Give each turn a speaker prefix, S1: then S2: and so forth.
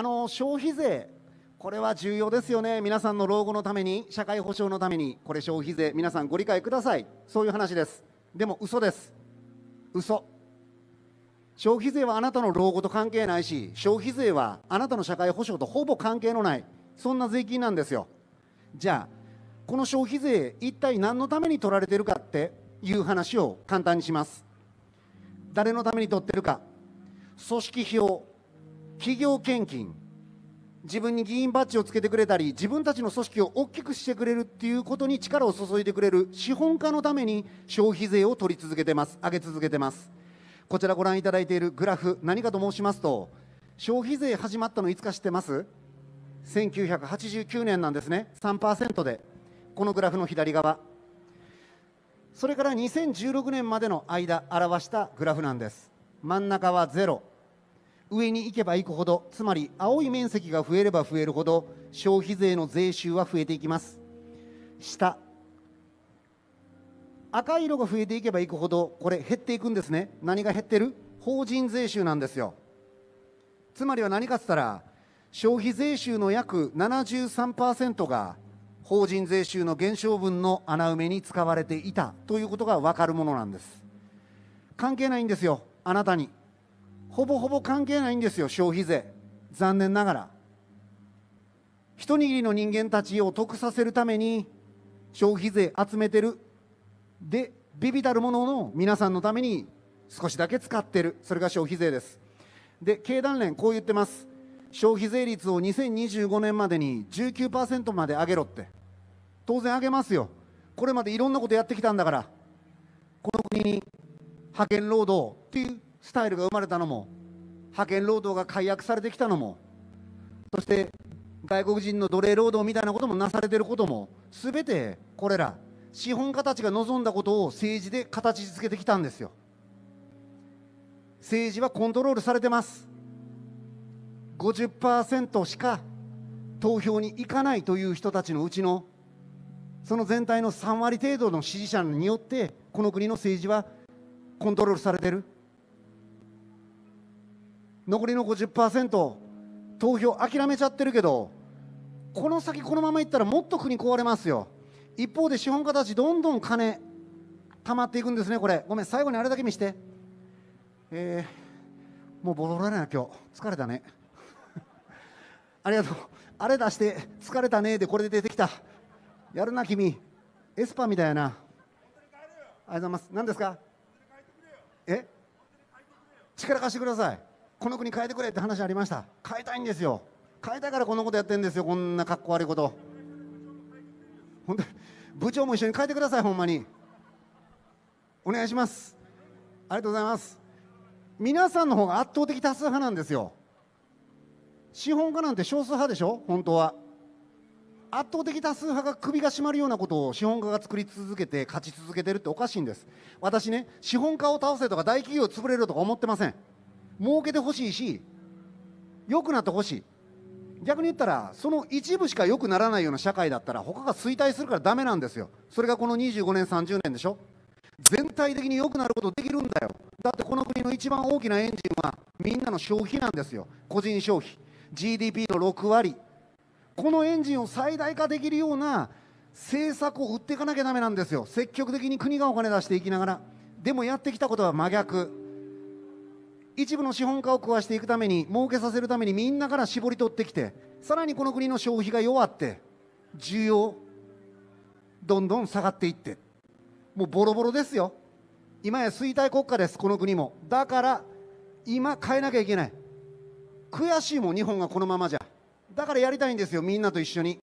S1: あの消費税これは重要ですよね皆さんの老後のために社会保障のためにこれ消費税皆さんご理解くださいそういう話ですでも嘘です嘘消費税はあなたの老後と関係ないし消費税はあなたの社会保障とほぼ関係のないそんな税金なんですよじゃあこの消費税一体何のために取られてるかっていう話を簡単にします誰のために取ってるか組織票企業献金自分に議員バッジをつけてくれたり自分たちの組織を大きくしてくれるっていうことに力を注いでくれる資本家のために消費税を取り続けてます上げ続けてますこちらご覧いただいているグラフ何かと申しますと消費税始まったのいつか知ってます1989年なんですね3%でこのグラフの左側それから2016年までの間表したグラフなんです真ん中はゼロ上に行けば行くほどつまり青い面積が増えれば増えるほど消費税の税収は増えていきます下赤い色が増えていけばいくほどこれ減っていくんですね何が減ってる法人税収なんですよつまりは何かっつったら消費税収の約73%が法人税収の減少分の穴埋めに使われていたということが分かるものなんです関係ないんですよあなたにほぼほぼ関係ないんですよ消費税残念ながら一握りの人間たちを得させるために消費税集めてるでビビたるものの皆さんのために少しだけ使ってるそれが消費税ですで経団連こう言ってます消費税率を2025年までに19%まで上げろって当然上げますよこれまでいろんなことやってきたんだからこの国に派遣労働っていうスタイルが生まれたのも派遣労働が解約されてきたのもそして外国人の奴隷労働みたいなこともなされてることも全てこれら資本家たちが望んだことを政治で形づけてきたんですよ政治はコントロールされてます50%しか投票に行かないという人たちのうちのその全体の3割程度の支持者によってこの国の政治はコントロールされてる残りの50%投票諦めちゃってるけどこの先このままいったらもっと国壊れますよ一方で資本家たちどんどん金溜まっていくんですねこれごめん最後にあれだけ見してえー、もうボロボロだな今日疲れたね ありがとうあれ出して疲れたねでこれで出てきたやるな君エスパーみたいなありがとうございます何ですかえ力貸してくださいこの国変えてくれって話ありました変えたいんですよ変えたいからこんなことやってんですよこんなかっこ悪いこと本当部長も一緒に変えてくださいほんまにお願いしますありがとうございます皆さんの方が圧倒的多数派なんですよ資本家なんて少数派でしょ本当は圧倒的多数派が首が絞まるようなことを資本家が作り続けて勝ち続けてるっておかしいんです私ね資本家を倒せとか大企業潰れるとか思ってません儲けてほしいし良くなってほしい逆に言ったらその一部しか良くならないような社会だったら他が衰退するからダメなんですよそれがこの25年30年でしょ全体的に良くなることできるんだよだってこの国の一番大きなエンジンはみんなの消費なんですよ個人消費 GDP の6割このエンジンを最大化できるような政策を打っていかなきゃだめなんですよ積極的に国がお金出していきながらでもやってきたことは真逆一部の資本家を食わしていくために儲けさせるためにみんなから絞り取ってきてさらにこの国の消費が弱って需要どんどん下がっていってもうボロボロですよ今や衰退国家ですこの国もだから今変えなきゃいけない悔しいもん日本がこのままじゃだからやりたいんですよみんなと一緒に